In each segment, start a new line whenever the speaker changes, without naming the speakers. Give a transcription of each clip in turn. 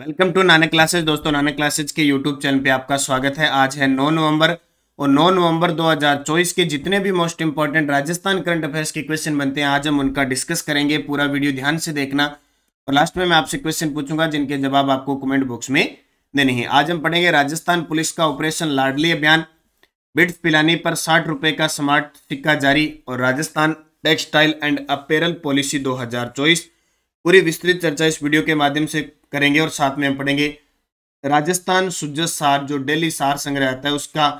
welcome to Nanak classes दोस्तों Nanak classes के YouTube channel पे आपका स्वागत है आज है 9 नवंबर और 9 नवंबर 2024 के जितने भी most important Rajasthan current affairs के क्वेश्चन बनते हैं आज हम उनका डिस्कस करेंगे पूरा वीडियो ध्यान से देखना और लास्ट में मैं आपसे क्वेश्चन पूछूंगा जिनके जवाब आपको कमेंट बॉक्स में देने हैं आज हम पढ़ेंगे राजस्थान पुलिस का ऑपरेशन लाडली अभियान बिट्स पिलानी पर साठ रुपये का स्मार्ट सिक्का जारी और Rajasthan textile and apparel policy 2024 पूरी विस्तृत चर्चा इस वीडियो के माध्यम से करेंगे और साथ में हम पढ़ेंगे राजस्थान सुजस सार जो डेली सार संग्रह आता है उसका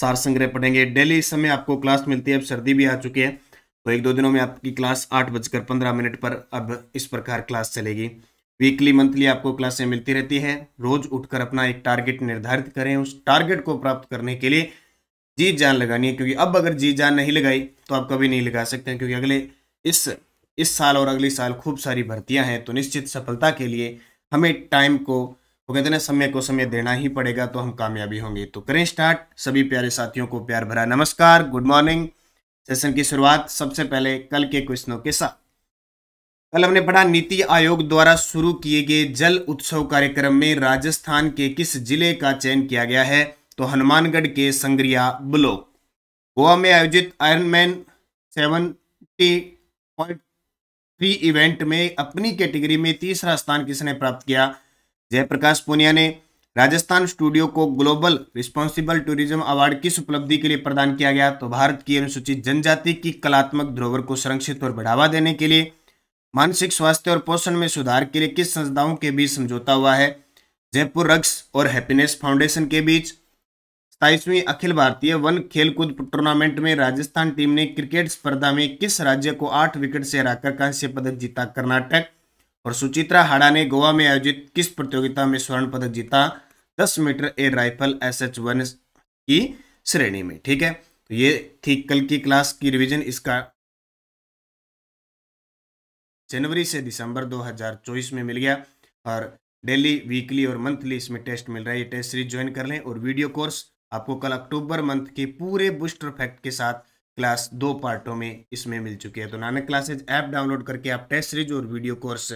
सार संग्रह पढ़ेंगे डेली इस समय आपको क्लास मिलती है अब सर्दी भी आ चुकी है तो एक दो दिनों में आपकी क्लास आठ बजकर पंद्रह मिनट पर अब इस प्रकार क्लास चलेगी वीकली मंथली आपको क्लासें मिलती रहती है रोज उठकर अपना एक टारगेट निर्धारित करें उस टारगेट को प्राप्त करने के लिए जीत जान लगानी है क्योंकि अब अगर जीत जान नहीं लगाई तो आप कभी नहीं लगा सकते हैं क्योंकि अगले इस इस साल और अगले साल खूब सारी भर्तियां हैं तो निश्चित सफलता के लिए हमें टाइम को वो कहते हैं समय को समय देना ही पड़ेगा तो हम कामयाबी होंगे तो करें स्टार्ट सभी प्यारे साथियों को प्यार भरा नमस्कार गुड मॉर्निंग सेशन की शुरुआत सबसे पहले कल के क्वेश्चनों के साथ कल हमने पढ़ा नीति आयोग द्वारा शुरू किए गए जल उत्सव कार्यक्रम में राजस्थान के किस जिले का चयन किया गया है तो हनुमानगढ़ के संग्रिया ब्लॉक गोवा में आयोजित Ironman seventy point three event में अपनी कैटेगरी में तीसरा स्थान किसने प्राप्त किया जयप्रकाश पुनिया ने राजस्थान स्टूडियो को ग्लोबल रिस्पॉन्सिबल टूरिज्म अवार्ड किस उपलब्धि के लिए प्रदान किया गया तो भारत की अनुसूचित जनजाति की कलात्मक धरोहर को संरक्षित और बढ़ावा देने के लिए मानसिक स्वास्थ्य और पोषण में सुधार के लिए किस संस्थाओं के बीच समझौता हुआ है जयपुर रक्स और हैप्पीनेस फाउंडेशन के बीच सत्ताईसवीं अखिल भारतीय वन खेलकूद टूर्नामेंट में राजस्थान टीम ने क्रिकेट स्पर्धा में किस राज्य को आठ विकेट से हराकर कांस्य पदक जीता कर्नाटक और सुचित्रा हाड़ा ने गोवा में आयोजित किस प्रतियोगिता में स्वर्ण पदक जीता दस metre air rifle S H one की श्रेणी में ठीक है तो ये थी कल की क्लास की रिवीजन इसका जनवरी से दिसंबर 2024 में मिल गया और डेली वीकली और मंथली इसमें टेस्ट मिल रहा है ये टेस्ट सीरीज ज्वाइन कर लें और वीडियो कोर्स आपको कल अक्टूबर मंथ के पूरे बूस्टर फैक्ट के साथ क्लास दो पार्टों में इसमें मिल चुके हैं तो नानक क्लासेज ऐप डाउनलोड करके आप टेस्ट सीरीज और वीडियो कोर्स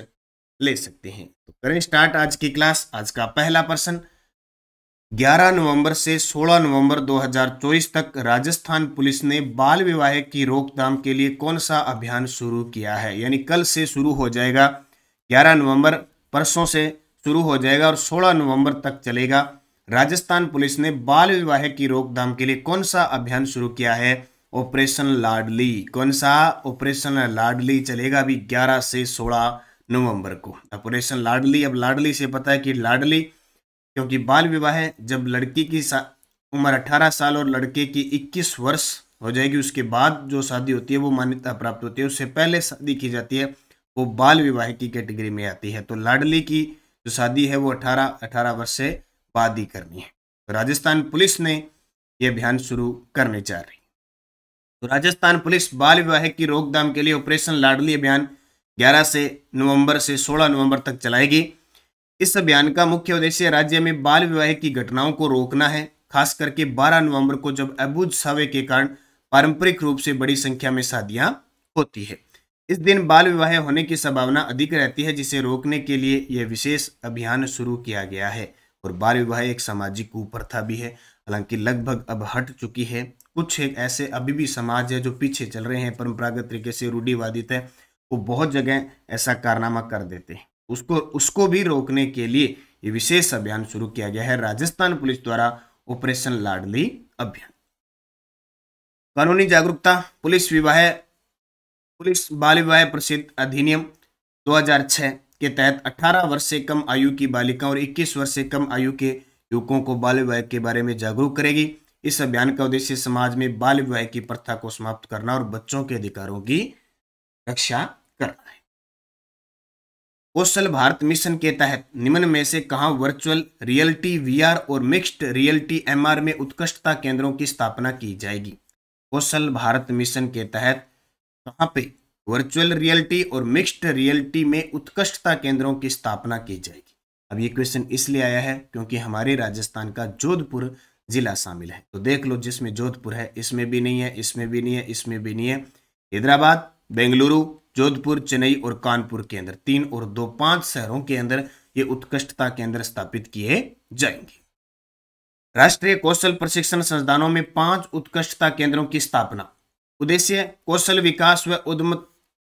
ले सकते हैं तो करें स्टार्ट आज की क्लास आज का पहला प्रश्न 11 नवंबर से 16 नवंबर 2024 तक राजस्थान पुलिस ने बाल विवाह की रोकथाम के लिए कौन सा अभियान शुरू किया है यानी कल से शुरू हो जाएगा 11 नवंबर परसों से शुरू हो जाएगा और 16 नवंबर तक चलेगा राजस्थान पुलिस ने बाल विवाह की रोकथाम के लिए कौन सा अभियान शुरू किया है ऑपरेशन लाडली कौन सा ऑपरेशन लाडली चलेगा अभी 11 से 16 नवंबर को ऑपरेशन लाडली अब लाडली से पता है कि लाडली क्योंकि बाल विवाह है जब लड़की की उम्र 18 साल और लड़के की 21 वर्ष हो जाएगी उसके बाद जो शादी होती है वो मान्यता प्राप्त होती है उससे पहले शादी की जाती है वो बाल विवाह की कैटेगरी में आती है तो लाडली की जो शादी है वो अठारह अठारह वर्ष से वादी करनी है तो राजस्थान पुलिस ने यह अभियान शुरू करने जा रही है तो राजस्थान पुलिस बाल विवाह की रोकथाम के लिए ऑपरेशन लाडली अभियान 11 से नवंबर से 16 नवंबर तक चलाएगी इस अभियान का मुख्य उद्देश्य राज्य में बाल विवाह की घटनाओं को रोकना है खास करके 12 नवंबर को जब अबूज सावे के कारण पारंपरिक रूप से बड़ी संख्या में शादियां होती है इस दिन बाल विवाह होने की संभावना अधिक रहती है जिसे रोकने के लिए यह विशेष अभियान शुरू किया गया है और बाल विवाह एक सामाजिक कुप्रथा भी है हालांकि लगभग अब हट चुकी है कुछ एक ऐसे अभी भी समाज है जो पीछे चल रहे हैं परंपरागत तरीके से रूढ़ीवादित है वो बहुत जगह ऐसा कारनामा कर देते हैं उसको उसको भी रोकने के लिए ये विशेष अभियान शुरू किया गया है राजस्थान पुलिस द्वारा ऑपरेशन लाडली अभियान कानूनी जागरूकता पुलिस विवाह पुलिस बाल विवाह प्रसिद्ध अधिनियम 2006 के तहत 18 वर्ष से कम आयु की बालिकाओं और 21 वर्ष से कम आयु के युवकों को बाल विवाह के बारे में जागरूक करेगी इस अभियान का उद्देश्य समाज में बाल विवाह की प्रथा को समाप्त करना और बच्चों के अधिकारों की रक्षा करना है कौशल भारत मिशन के तहत निम्न में से कहा वर्चुअल रियलिटी वीआर और मिक्सड रियलिटी एम में उत्कृष्टता केंद्रों की स्थापना की जाएगी कौशल भारत मिशन के तहत कहाँ पे वर्चुअल रियलिटी और मिक्स्ड रियलिटी में उत्कृष्टता केंद्रों की स्थापना की जाएगी अब ये क्वेश्चन इसलिए आया है क्योंकि हमारे राजस्थान का जोधपुर जिला शामिल है तो देख लो जिसमें जोधपुर है इसमें भी नहीं है इसमें भी नहीं है इसमें भी नहीं है हैदराबाद बेंगलुरु जोधपुर चेन्नई और कानपुर के अंदर तीन और दो पांच शहरों के अंदर ये उत्कृष्टता केंद्र स्थापित किए जाएंगे राष्ट्रीय कौशल प्रशिक्षण संस्थानों में पांच उत्कृष्टता केंद्रों की स्थापना उद्देश्य कौशल विकास व उद्यम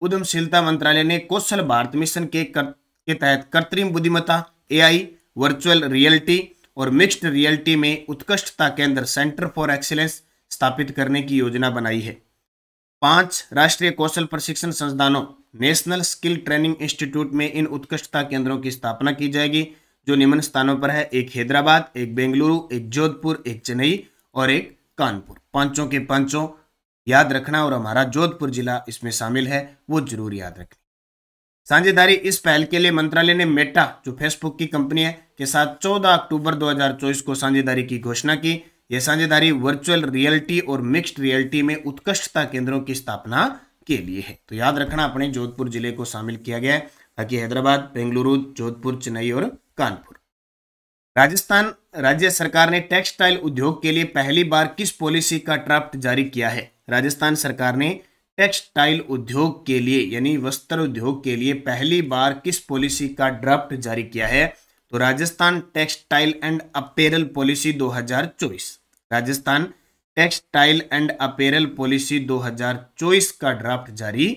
उद्यमशीलता मंत्रालय ने कौशल भारत मिशन के कर, के तहत कृत्रिम बुद्धिमत्ता एआई वर्चुअल रियलिटी और मिक्स्ड रियलिटी में उत्कृष्टता केंद्र सेंटर फॉर एक्सीलेंस स्थापित करने की योजना बनाई है पांच राष्ट्रीय कौशल प्रशिक्षण संस्थानों नेशनल स्किल ट्रेनिंग इंस्टीट्यूट में इन उत्कृष्टता केंद्रों की स्थापना की जाएगी जो निम्न स्थानों पर है एक हैदराबाद एक बेंगलुरु एक जोधपुर एक चेन्नई और एक कानपुर पांचों के पांचों याद रखना और हमारा जोधपुर जिला इसमें शामिल है वो जरूर याद रखना साझेदारी इस पहल के लिए मंत्रालय ने मेटा जो फेसबुक की कंपनी है के साथ 14 अक्टूबर 2024 को साझेदारी की घोषणा की यह साझेदारी वर्चुअल रियलिटी और मिक्स्ड रियलिटी में उत्कृष्टता केंद्रों की स्थापना के लिए है तो याद रखना अपने जोधपुर जिले को शामिल किया गया है ताकि हैदराबाद बेंगलुरु जोधपुर चेन्नई और कानपुर राजस्थान राज्य सरकार ने टेक्सटाइल उद्योग के लिए पहली बार किस पॉलिसी का ड्राफ्ट जारी किया है राजस्थान सरकार ने टेक्सटाइल उद्योग के लिए यानी वस्त्र उद्योग के लिए पहली बार किस पॉलिसी का ड्राफ्ट जारी किया है तो Rajasthan textile and apparel policy 2024 Rajasthan textile and apparel policy 2024 का ड्राफ्ट जारी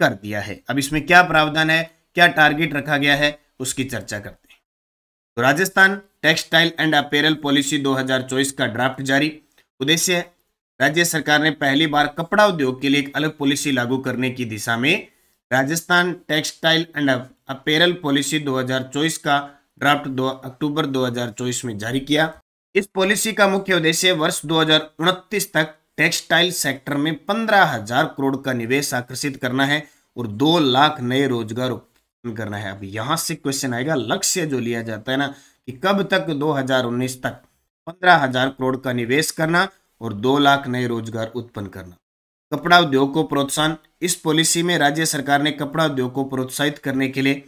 कर दिया है अब इसमें क्या प्रावधान है क्या टारगेट रखा गया है उसकी चर्चा करते हैं तो Rajasthan textile and apparel policy 2024 का ड्राफ्ट जारी उद्देश्य राज्य सरकार ने पहली बार कपड़ा उद्योग के लिए एक अलग पॉलिसी लागू करने की दिशा में Rajasthan textile and apparel policy 2024 का ड्राफ्ट 2 अक्टूबर 2024 में जारी किया इस पॉलिसी का मुख्य उद्देश्य वर्ष दो तक टेक्सटाइल सेक्टर में पंद्रह हजार करोड़ का निवेश आकर्षित करना है और दो लाख नए रोजगार उत्पन्न करना है अब यहां से क्वेश्चन आएगा लक्ष्य जो लिया जाता है ना कि कब तक 2019 तक पंद्रह हजार करोड़ का निवेश करना और दो लाख नए रोजगार उत्पन्न करना कपड़ा उद्योग को प्रोत्साहन इस पॉलिसी में राज्य सरकार ने कपड़ा उद्योग को प्रोत्साहित करने के लिए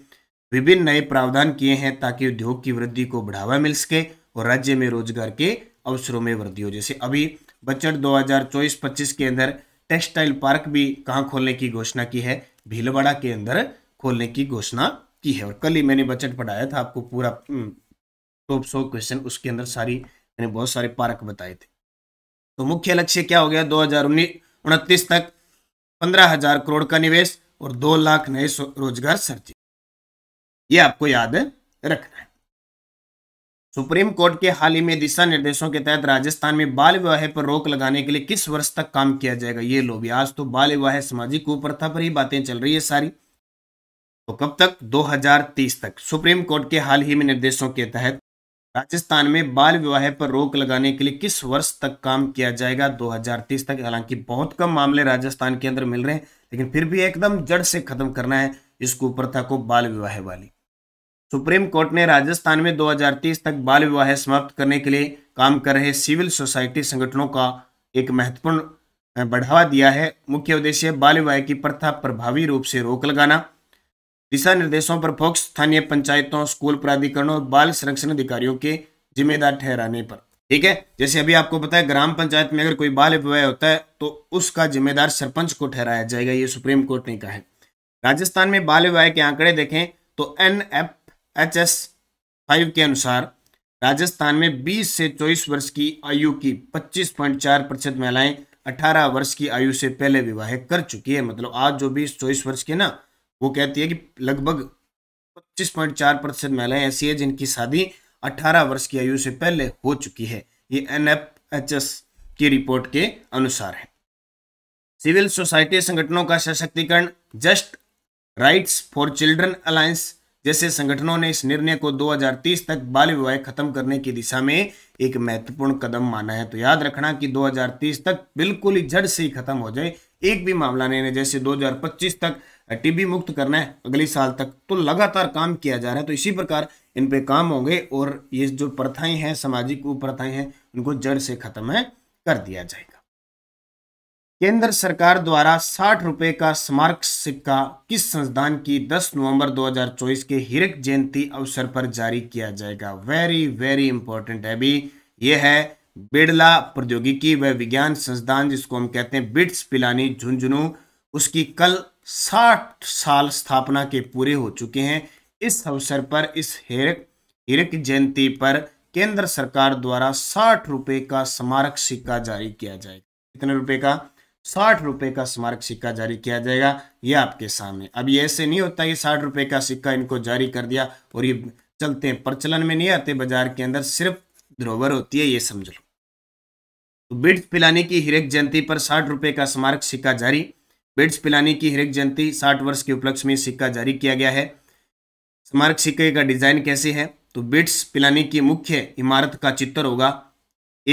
विभिन्न नए प्रावधान किए हैं ताकि उद्योग की वृद्धि को बढ़ावा मिल सके और राज्य में रोजगार के अवसरों में वृद्धि हो जैसे अभी बजट 2024-25 के अंदर टेक्सटाइल पार्क भी कहाँ खोलने की घोषणा की है भीलवाड़ा के अंदर खोलने की घोषणा की है और कल ही मैंने बजट पढ़ाया था आपको पूरा हम्म, टॉप सौ क्वेश्चन उसके अंदर सारी मैंने बहुत सारे पार्क बताए थे तो मुख्य लक्ष्य क्या हो गया दो हजार उनतीस तक पंद्रह हजार करोड़ का निवेश और दो लाख नए रोजगार सर्जित ये आपको याद रखना है सुप्रीम कोर्ट के हाल ही में दिशा निर्देशों के तहत राजस्थान में बाल विवाह पर रोक लगाने के लिए किस वर्ष तक काम किया जाएगा ये लो भी आज तो बाल विवाह सामाजिक कुप्रथा पर ही बातें चल रही है सारी तो कब तक 2030 तक सुप्रीम कोर्ट के हाल ही में निर्देशों के तहत राजस्थान में बाल विवाह पर रोक लगाने के लिए किस वर्ष तक काम किया जाएगा 2030 तक हालांकि बहुत कम मामले राजस्थान के अंदर मिल रहे हैं लेकिन फिर भी एकदम जड़ से खत्म करना है इस कुप्रथा को बाल विवाह वाली सुप्रीम कोर्ट ने राजस्थान में 2030 तक बाल विवाह समाप्त करने के लिए काम कर रहे सिविल सोसाइटी संगठनों का एक महत्वपूर्ण बढ़ावा दिया है मुख्य उद्देश्य बाल विवाह की प्रथा प्रभावी रूप से रोक लगाना दिशा निर्देशों पर फोक्स स्थानीय पंचायतों स्कूल प्राधिकरणों और बाल संरक्षण अधिकारियों के जिम्मेदार ठहराने पर ठीक है जैसे अभी आपको पता है ग्राम पंचायत में अगर कोई बाल विवाह होता है तो उसका जिम्मेदार सरपंच को ठहराया जाएगा ये सुप्रीम कोर्ट ने कहा है राजस्थान में बाल विवाह के आंकड़े देखें तो N F H S five के अनुसार राजस्थान में 20 से 24 वर्ष की आयु की 25.4 प्रतिशत महिलाएं 18 वर्ष की आयु से पहले विवाह कर चुकी है मतलब आज जो 20 24 वर्ष के ना वो कहती है कि लगभग 25.4 परसेंट महिलाएं ऐसी है जिनकी शादी 18 वर्ष की आयु से पहले हो चुकी है ये एन की रिपोर्ट के अनुसार है सिविल सोसाइटी संगठनों का सशक्तिकरण just rights for children alliance जैसे संगठनों ने इस निर्णय को 2030 तक बाल विवाह खत्म करने की दिशा में एक महत्वपूर्ण कदम माना है तो याद रखना कि 2030 तक बिल्कुल ही जड़ से ही खत्म हो जाए एक भी मामला नहीं है जैसे 2025 तक टीबी मुक्त करना है अगले साल तक तो लगातार काम किया जा रहा है तो इसी प्रकार इन पे काम होंगे और ये जो प्रथाएं हैं सामाजिक कुप्रथाएं हैं उनको जड़ से खत्म है कर दिया जाएगा केंद्र सरकार द्वारा साठ रुपए का स्मारक सिक्का किस संस्थान की 10 नवंबर 2024 के हिरक जयंती अवसर पर जारी किया जाएगा वेरी वेरी इंपॉर्टेंट है अभी यह है बिड़ला प्रौद्योगिकी व विज्ञान संस्थान जिसको हम कहते हैं बिट्स पिलानी झुंझुनू उसकी कल साठ साल स्थापना के पूरे हो चुके हैं इस अवसर पर इस हेरक हिरक जयंती पर केंद्र सरकार द्वारा साठ रुपए का स्मारक सिक्का जारी किया जाएगा कितने रुपए का साठ रुपए का स्मारक सिक्का जारी किया जाएगा ये आपके सामने अब ये ऐसे नहीं होता ये साठ रुपए का सिक्का इनको जारी कर दिया और ये चलते हैं प्रचलन में नहीं आते बाजार के अंदर सिर्फ धरोवर होती है ये समझ लो तो बिट पिलाने की हिरक जयंती पर साठ रुपए का स्मारक सिक्का जारी बेड्स पिलानी की हिरक जयंती साठ वर्ष के उपलक्ष्य में सिक्का जारी किया गया है स्मारक सिक्के का डिजाइन कैसे है तो बेड्स पिलानी की मुख्य इमारत का चित्र होगा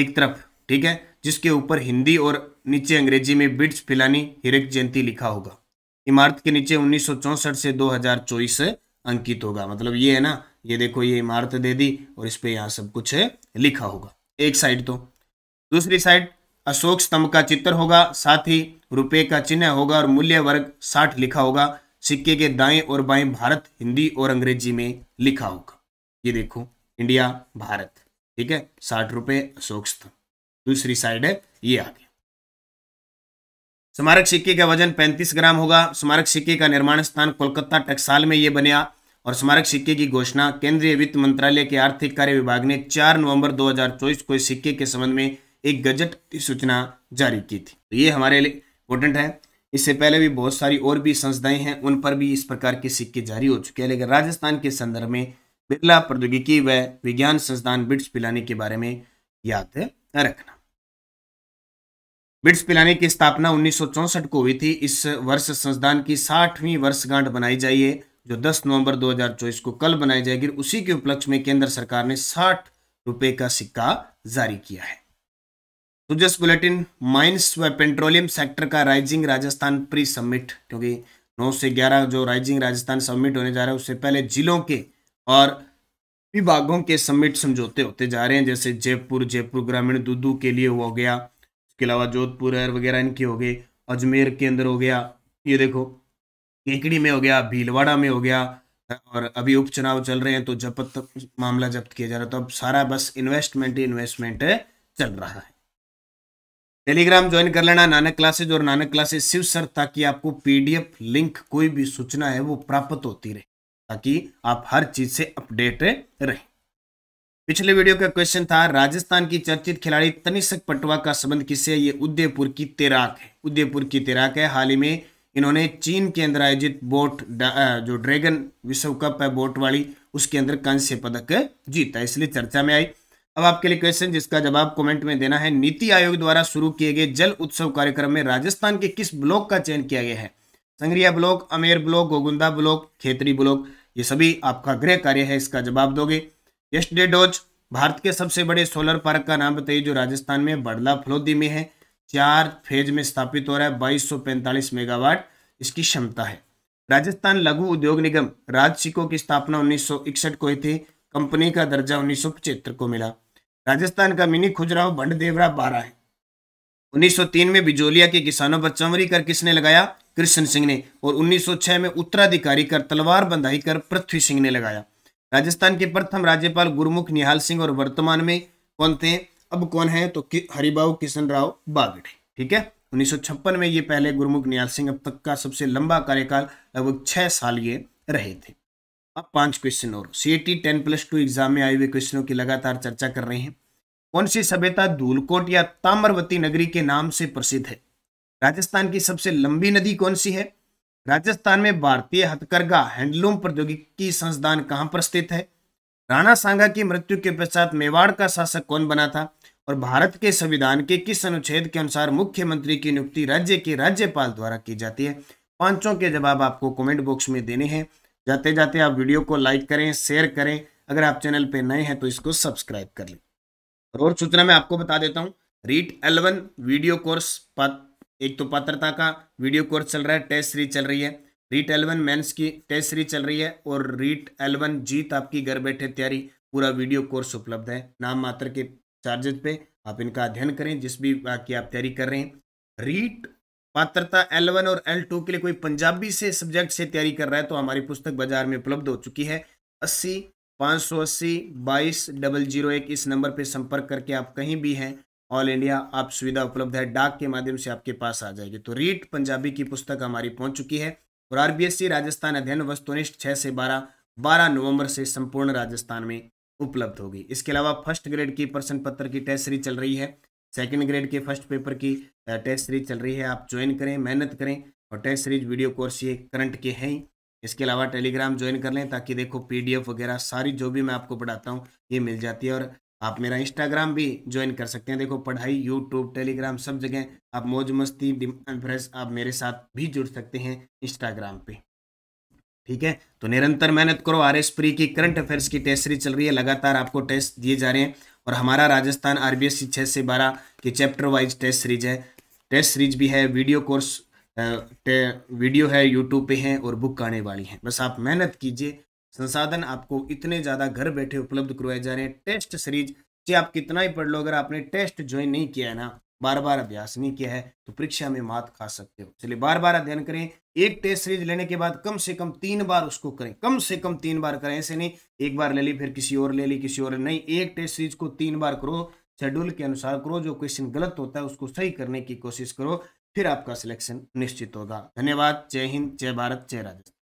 एक तरफ ठीक है जिसके ऊपर हिंदी और नीचे अंग्रेजी में बिट्स पिलानी हिरक जयंती लिखा होगा इमारत के नीचे उन्नीस से दो अंकित होगा मतलब ये है ना ये देखो ये इमारत दे दी और इस पर यहाँ सब कुछ लिखा होगा एक साइड तो दूसरी साइड अशोक स्तंभ का चित्र होगा साथ ही रुपये का चिन्ह होगा और मूल्य वर्ग साठ लिखा होगा सिक्के के दाएं और बाएं भारत हिंदी और अंग्रेजी में लिखा होगा ये देखो इंडिया भारत ठीक है साठ रुपए अशोक स्तंभ दूसरी साइड है ये आ गया स्मारक सिक्के का वजन 35 ग्राम होगा स्मारक सिक्के का निर्माण स्थान कोलकाता टक्साल में ये बनिया और स्मारक सिक्के की घोषणा केंद्रीय वित्त मंत्रालय के आर्थिक कार्य विभाग ने चार नवंबर दो को सिक्के के संबंध में एक गजट की सूचना जारी की थी तो ये हमारे लिए इम्पोर्टेंट है इससे पहले भी बहुत सारी और भी संस्थाएं हैं उन पर भी इस प्रकार के सिक्के जारी हो चुके हैं लेकिन राजस्थान के संदर्भ में बिरला प्रौद्योगिकी व विज्ञान संस्थान बिट्स पिलाने के बारे में याद रखना बिट्स पिलाने की स्थापना उन्नीस को हुई थी इस वर्ष संस्थान की साठवीं वर्षगांठ बनाई जाइए जो 10 नवंबर 2024 को कल बनाई जाएगी उसी के उपलक्ष्य में केंद्र सरकार ने साठ रुपए का सिक्का जारी किया है तो जस्ट बुलेटिन माइंस व पेट्रोलियम सेक्टर का राइजिंग राजस्थान प्री समिट क्योंकि 9 से 11 जो राइजिंग राजस्थान समिट होने जा रहा है उससे पहले जिलों के और विभागों के समिट समझौते होते जा रहे हैं जैसे जयपुर जयपुर ग्रामीण दुदू के लिए हो गया उसके अलावा जोधपुर वगैरह इनके हो गए अजमेर के अंदर हो गया ये देखो केकड़ी में हो गया भीलवाड़ा में हो गया और अभी उपचुनाव चल रहे हैं तो जब तक मामला जब्त किया जा रहा है तो अब सारा बस इन्वेस्टमेंट ही इन्वेस्टमेंट चल रहा है टेलीग्राम ज्वाइन कर लेना नानक क्लासेज और नानक क्लासेज शिव सर ताकि आपको पीडीएफ लिंक कोई भी सूचना है वो प्राप्त होती रहे ताकि आप हर चीज से अपडेट रहे पिछले वीडियो का क्वेश्चन था राजस्थान की चर्चित खिलाड़ी तनिषक पटवा का संबंध किससे ये उदयपुर की तैराक है उदयपुर की तैराक है हाल ही में इन्होंने चीन के अंदर आयोजित बोट जो ड्रैगन विश्व कप है बोट वाली उसके अंदर कांस्य पदक जीता इसलिए चर्चा में आई अब आपके लिए क्वेश्चन जिसका जवाब कमेंट में देना है नीति आयोग द्वारा शुरू किए गए जल उत्सव कार्यक्रम में राजस्थान के किस ब्लॉक का चयन किया गया है Sangaria block Amer block Gogunda block Khetri block ये सभी आपका गृह कार्य है इसका जवाब दोगे यस्टडे डोज भारत के सबसे बड़े सोलर पार्क का नाम बताइए जो राजस्थान में बड़ला फलोदी में है चार फेज में स्थापित हो रहा है बाईस मेगावाट इसकी क्षमता है राजस्थान लघु उद्योग निगम राजसिको की स्थापना उन्नीस को हुई थी कंपनी का दर्जा उन्नीस को मिला राजस्थान का मिनी खुजराव भंड देवरा बारह है 1903 में बिजोलिया के किसानों पर चमरी कर किसने लगाया कृष्ण सिंह ने और 1906 में उत्तराधिकारी कर तलवार बंधाई कर पृथ्वी सिंह ने लगाया राजस्थान के प्रथम राज्यपाल गुरुमुख निहाल सिंह और वर्तमान में कौन थे अब कौन है तो कि, हरिबाबू किशन राव बागड़े ठीक है 1956 में ये पहले गुरुमुख निहाल सिंह अब तक का सबसे लंबा कार्यकाल लगभग छह साल ये रहे थे अब पांच क्वेश्चन और C T ten plus two exam में आए हुए क्वेश्चनों की लगातार चर्चा कर रहे हैं कौन सी सभ्यता धूलकोट या ताम्रवती नगरी के नाम से प्रसिद्ध है राजस्थान की सबसे लंबी नदी कौन सी है राजस्थान में भारतीय हथकरघा हैंडलूम प्रौद्योगिकी संस्थान कहाँ पर स्थित है राणा सांगा की मृत्यु के पश्चात मेवाड़ का शासक कौन बना था और भारत के संविधान के किस अनुच्छेद के अनुसार मुख्यमंत्री की नियुक्ति राज्य के राज्यपाल द्वारा की जाती है पांचों के जवाब आपको कमेंट बॉक्स में देने हैं जाते जाते आप वीडियो को लाइक करें शेयर करें अगर आप चैनल पे नए हैं तो इसको सब्सक्राइब कर लें और और सूचना मैं आपको बता देता हूँ रीट एलेवन वीडियो कोर्स एक तो पात्रता का वीडियो कोर्स चल रहा है टेस्ट सीरीज चल रही है रीट एलेवन मेंस की टेस्ट सीरीज चल रही है और रीट एलेवन जीत आपकी घर बैठे तैयारी पूरा वीडियो कोर्स उपलब्ध है नाम मात्र के चार्जेज पे आप इनका अध्ययन करें जिस भी की आप तैयारी कर रहे हैं रीट पात्रता एल वन और एल टू के लिए कोई पंजाबी से सब्जेक्ट से तैयारी कर रहा है तो हमारी पुस्तक बाजार में उपलब्ध हो चुकी है अस्सी पाँच सौ अस्सी बाईस डबल जीरो एक इस नंबर पर संपर्क करके आप कहीं भी हैं ऑल इंडिया आप सुविधा उपलब्ध है डाक के माध्यम से आपके पास आ जाएगी तो रीट पंजाबी की पुस्तक हमारी पहुंच चुकी है और आरबीएससी राजस्थान अध्ययन वस्तुनिष्ठ छः से बारह बारह नवंबर से संपूर्ण राजस्थान में उपलब्ध होगी इसके अलावा फर्स्ट ग्रेड की प्रश्न पत्र की टेस्ट सीरीज चल रही है सेकेंड ग्रेड के फर्स्ट पेपर की टेस्ट सीरीज चल रही है आप ज्वाइन करें मेहनत करें और टेस्ट सीरीज वीडियो कोर्स ये करंट के हैं ही इसके अलावा टेलीग्राम ज्वाइन कर लें ताकि देखो पीडीएफ वगैरह सारी जो भी मैं आपको पढ़ाता हूँ ये मिल जाती है और आप मेरा इंस्टाग्राम भी ज्वाइन कर सकते हैं देखो पढ़ाई यूट्यूब टेलीग्राम सब जगह आप मौज मस्ती फ्रेश आप मेरे साथ भी जुड़ सकते हैं इंस्टाग्राम पे ठीक है तो निरंतर मेहनत करो आर एस प्री की करंट अफेयर्स की टेस्ट सीरीज चल रही है लगातार आपको टेस्ट दिए जा रहे हैं और हमारा राजस्थान आर बी छः से बारह के चैप्टर वाइज टेस्ट सीरीज है टेस्ट सीरीज भी है वीडियो कोर्स वीडियो है यूट्यूब पे है और बुक आने वाली है बस आप मेहनत कीजिए संसाधन आपको इतने ज़्यादा घर बैठे उपलब्ध करवाए जा रहे हैं टेस्ट सीरीज चाहे आप कितना ही पढ़ लो अगर आपने टेस्ट ज्वाइन नहीं किया है ना बार बार अभ्यास नहीं किया है तो परीक्षा में मात खा सकते हो चलिए बार बार अध्ययन करें एक टेस्ट सीरीज लेने के बाद कम से कम तीन बार उसको करें कम से कम तीन बार करें ऐसे नहीं एक बार ले ली फिर किसी और ले ली किसी और नहीं एक टेस्ट सीरीज को तीन बार करो शेड्यूल के अनुसार करो जो क्वेश्चन गलत होता है उसको सही करने की कोशिश करो फिर आपका सिलेक्शन निश्चित होगा धन्यवाद जय हिंद जय भारत जय राजस्थान